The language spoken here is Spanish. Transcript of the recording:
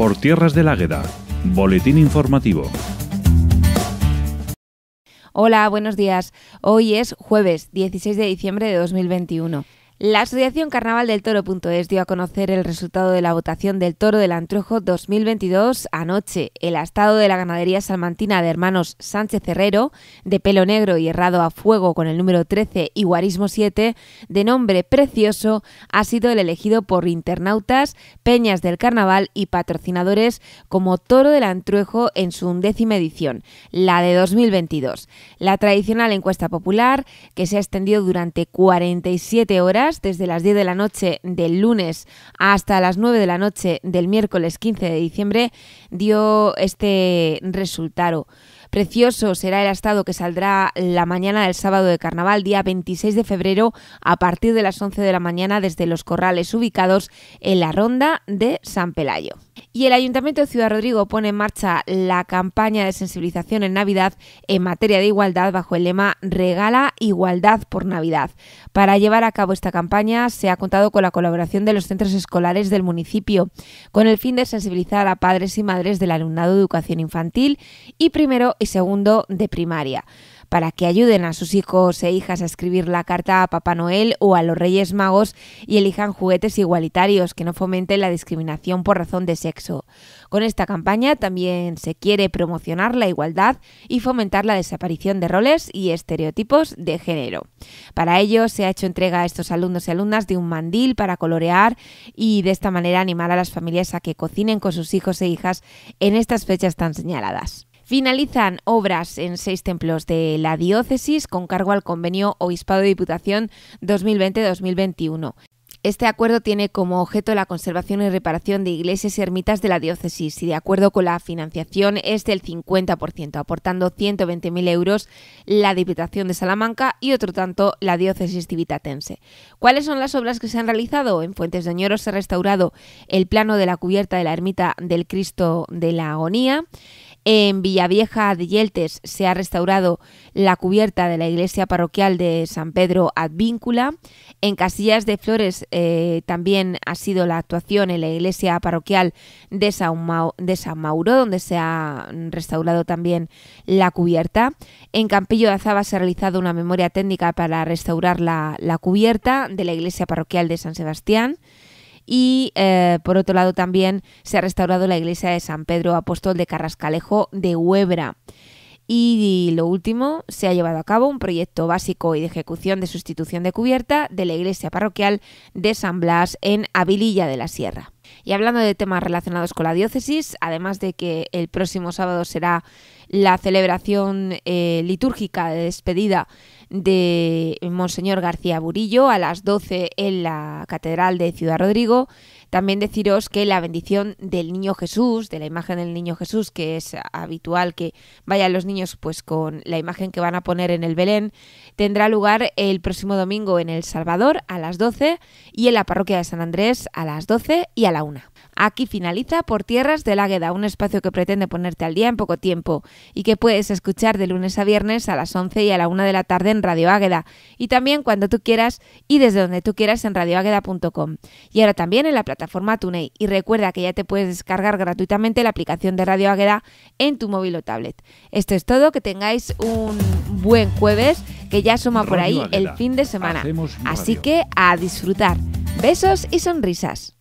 Por Tierras de Lágueda, Boletín Informativo. Hola, buenos días. Hoy es jueves 16 de diciembre de 2021. La Asociación Carnaval del Toro.es dio a conocer el resultado de la votación del Toro del Antrojo 2022 anoche. El astado de la ganadería salmantina de hermanos Sánchez Herrero, de pelo negro y errado a fuego con el número 13 y guarismo 7, de nombre precioso, ha sido el elegido por internautas, peñas del carnaval y patrocinadores como Toro del Antrojo en su undécima edición, la de 2022. La tradicional encuesta popular, que se ha extendido durante 47 horas, desde las 10 de la noche del lunes hasta las 9 de la noche del miércoles 15 de diciembre, dio este resultado. Precioso será el estado que saldrá la mañana del sábado de carnaval, día 26 de febrero, a partir de las 11 de la mañana desde los corrales ubicados en la ronda de San Pelayo. Y el Ayuntamiento de Ciudad Rodrigo pone en marcha la campaña de sensibilización en Navidad en materia de igualdad bajo el lema Regala igualdad por Navidad. Para llevar a cabo esta campaña se ha contado con la colaboración de los centros escolares del municipio, con el fin de sensibilizar a padres y madres del alumnado de educación infantil y primero y segundo de primaria para que ayuden a sus hijos e hijas a escribir la carta a Papá Noel o a los Reyes Magos y elijan juguetes igualitarios que no fomenten la discriminación por razón de sexo. Con esta campaña también se quiere promocionar la igualdad y fomentar la desaparición de roles y estereotipos de género. Para ello se ha hecho entrega a estos alumnos y alumnas de un mandil para colorear y de esta manera animar a las familias a que cocinen con sus hijos e hijas en estas fechas tan señaladas. Finalizan obras en seis templos de la diócesis con cargo al convenio Obispado de Diputación 2020-2021. Este acuerdo tiene como objeto la conservación y reparación de iglesias y ermitas de la diócesis y de acuerdo con la financiación es del 50%, aportando 120.000 euros la Diputación de Salamanca y otro tanto la diócesis tibitatense. ¿Cuáles son las obras que se han realizado? En Fuentes de Oñoro se ha restaurado el plano de la cubierta de la ermita del Cristo de la Agonía. En Villavieja de Yeltes se ha restaurado la cubierta de la iglesia parroquial de San Pedro Advíncula. En Casillas de Flores eh, también ha sido la actuación en la iglesia parroquial de San, Mauro, donde se ha restaurado también la cubierta. En Campillo de Azaba se ha realizado una memoria técnica para restaurar la cubierta de la iglesia parroquial de San Sebastián y eh, por otro lado también se ha restaurado la iglesia de San Pedro Apóstol de Carrascalejo de Huebra. Y lo último, se ha llevado a cabo un proyecto básico y de ejecución de sustitución de cubierta de la iglesia parroquial de San Blas en Avililla de la Sierra. Y hablando de temas relacionados con la diócesis, además de que el próximo sábado será la celebración eh, litúrgica de despedida de Monseñor García Burillo a las 12 en la Catedral de Ciudad Rodrigo. También deciros que la bendición del Niño Jesús, de la imagen del Niño Jesús, que es habitual que vayan los niños pues con la imagen que van a poner en el Belén, tendrá lugar el próximo domingo en El Salvador a las 12 y en la parroquia de San Andrés a las 12 y a la 1. Aquí finaliza Por Tierras del Águeda, un espacio que pretende ponerte al día en poco tiempo y que puedes escuchar de lunes a viernes a las 11 y a la 1 de la tarde Radio Águeda y también cuando tú quieras y desde donde tú quieras en radioagueda.com Y ahora también en la plataforma TuneIn. Y recuerda que ya te puedes descargar gratuitamente la aplicación de Radio Águeda en tu móvil o tablet. Esto es todo, que tengáis un buen jueves, que ya suma por ahí el fin de semana. Así que a disfrutar. Besos y sonrisas.